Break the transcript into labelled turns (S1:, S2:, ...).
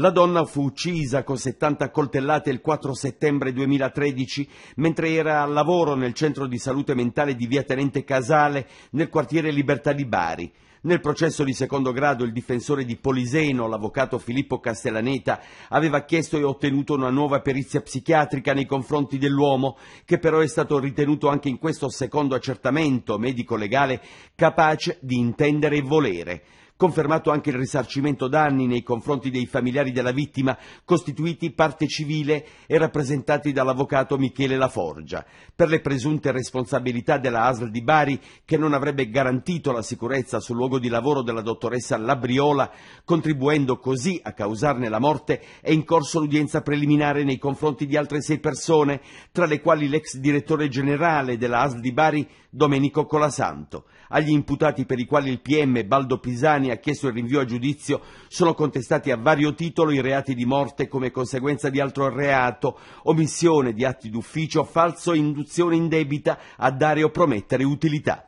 S1: La donna fu uccisa con 70 coltellate il 4 settembre 2013 mentre era al lavoro nel centro di salute mentale di via Tenente Casale nel quartiere Libertà di Bari. Nel processo di secondo grado il difensore di Poliseno, l'avvocato Filippo Castellaneta, aveva chiesto e ottenuto una nuova perizia psichiatrica nei confronti dell'uomo, che però è stato ritenuto anche in questo secondo accertamento medico-legale capace di intendere e volere. Confermato anche il risarcimento danni nei confronti dei familiari della vittima, costituiti parte civile e rappresentati dall'avvocato Michele Laforgia, per le presunte responsabilità della ASL di Bari che non avrebbe garantito la sicurezza sul luogo di lavoro della dottoressa Labriola, contribuendo così a causarne la morte, è in corso l'udienza preliminare nei confronti di altre sei persone, tra le quali l'ex direttore generale della ASL di Bari Domenico Colasanto. Agli imputati per i quali il PM Baldo Pisani Giuliani ha chiesto il rinvio a giudizio sono contestati a vario titolo i reati di morte come conseguenza di altro reato, omissione di atti d'ufficio, falso induzione indebita a dare o promettere utilità.